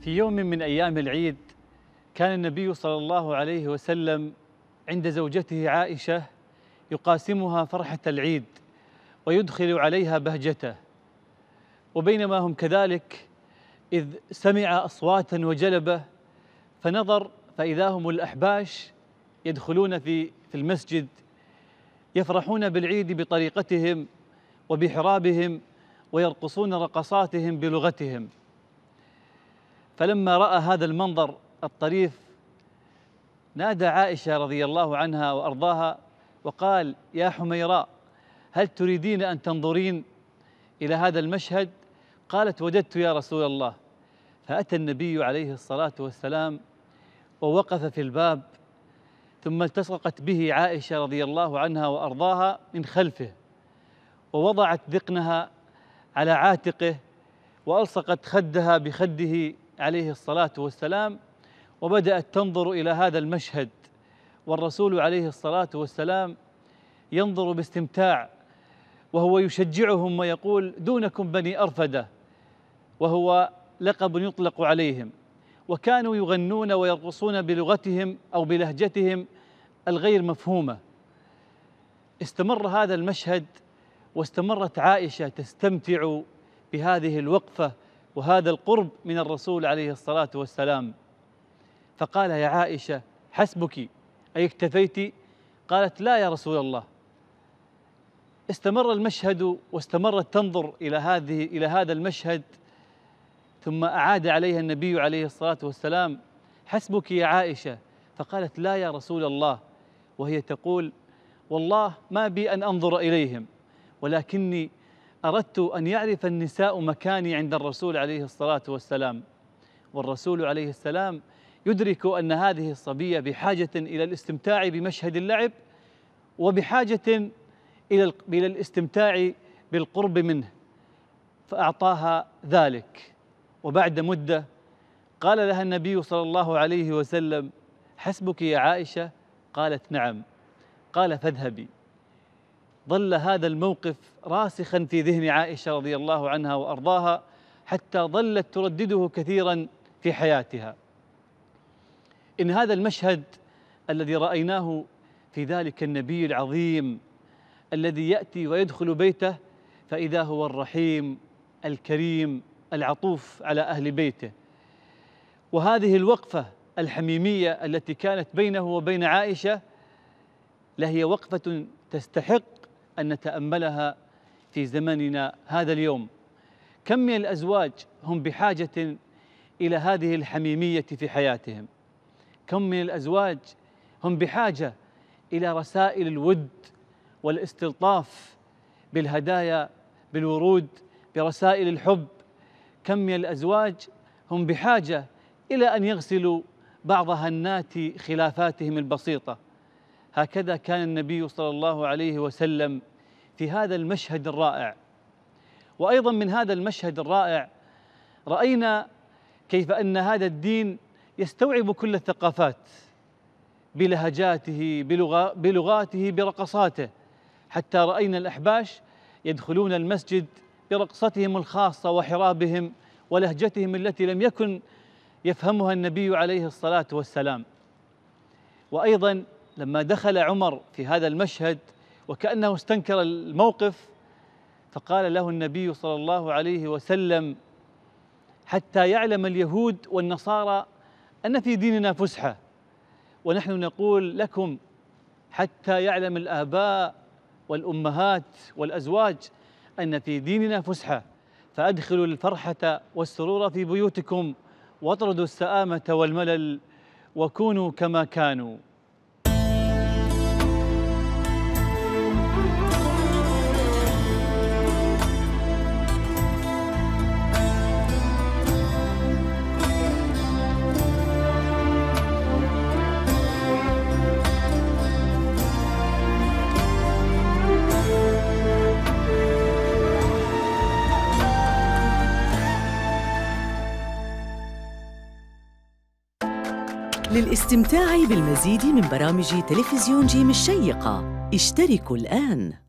في يوم من أيام العيد كان النبي صلى الله عليه وسلم عند زوجته عائشه يقاسمها فرحه العيد ويدخل عليها بهجته وبينما هم كذلك اذ سمع اصواتا وجلبه فنظر فاذا هم الاحباش يدخلون في في المسجد يفرحون بالعيد بطريقتهم وبحرابهم ويرقصون رقصاتهم بلغتهم فلما راى هذا المنظر الطريف نادى عائشة رضي الله عنها وأرضاها وقال يا حميراء هل تريدين أن تنظرين إلى هذا المشهد قالت وجدت يا رسول الله فأتى النبي عليه الصلاة والسلام ووقف في الباب ثم التصقت به عائشة رضي الله عنها وأرضاها من خلفه ووضعت ذقنها على عاتقه وألصقت خدها بخده عليه الصلاة والسلام وبدأت تنظر إلى هذا المشهد والرسول عليه الصلاة والسلام ينظر باستمتاع وهو يشجعهم ويقول دونكم بني أرفدة وهو لقب يطلق عليهم وكانوا يغنون ويرقصون بلغتهم أو بلهجتهم الغير مفهومة استمر هذا المشهد واستمرت عائشة تستمتع بهذه الوقفة وهذا القرب من الرسول عليه الصلاة والسلام فقال يا عائشة حسبك أي اكتفيت قالت لا يا رسول الله استمر المشهد واستمرت تنظر إلى هذه إلى هذا المشهد ثم أعاد عليها النبي عليه الصلاة والسلام حسبك يا عائشة فقالت لا يا رسول الله وهي تقول والله ما بي أن أنظر إليهم ولكني أردت أن يعرف النساء مكاني عند الرسول عليه الصلاة والسلام والرسول عليه السلام يدرك أن هذه الصبية بحاجة إلى الاستمتاع بمشهد اللعب وبحاجة إلى إلى الاستمتاع بالقرب منه فأعطاها ذلك وبعد مدة قال لها النبي صلى الله عليه وسلم حسبك يا عائشة قالت نعم قال فاذهبي ظل هذا الموقف راسخا في ذهن عائشه رضي الله عنها وارضاها حتى ظلت تردده كثيرا في حياتها إن هذا المشهد الذي رأيناه في ذلك النبي العظيم الذي يأتي ويدخل بيته فإذا هو الرحيم الكريم العطوف على أهل بيته وهذه الوقفة الحميمية التي كانت بينه وبين عائشة لهي وقفة تستحق أن نتأملها في زمننا هذا اليوم كم من الأزواج هم بحاجة إلى هذه الحميمية في حياتهم كم من الازواج هم بحاجه الى رسائل الود والاستلطاف بالهدايا بالورود برسائل الحب كم من الازواج هم بحاجه الى ان يغسلوا بعض هنات خلافاتهم البسيطه هكذا كان النبي صلى الله عليه وسلم في هذا المشهد الرائع وايضا من هذا المشهد الرائع راينا كيف ان هذا الدين يستوعب كل الثقافات بلهجاته بلغاته برقصاته حتى راينا الاحباش يدخلون المسجد برقصتهم الخاصه وحرابهم ولهجتهم التي لم يكن يفهمها النبي عليه الصلاه والسلام وايضا لما دخل عمر في هذا المشهد وكانه استنكر الموقف فقال له النبي صلى الله عليه وسلم حتى يعلم اليهود والنصارى أن في ديننا فسحة ونحن نقول لكم حتى يعلم الآباء والأمهات والأزواج أن في ديننا فسحة فأدخلوا الفرحة والسرور في بيوتكم واطردوا السآمة والملل وكونوا كما كانوا للاستمتاع بالمزيد من برامج تلفزيون جيم الشيقة اشتركوا الآن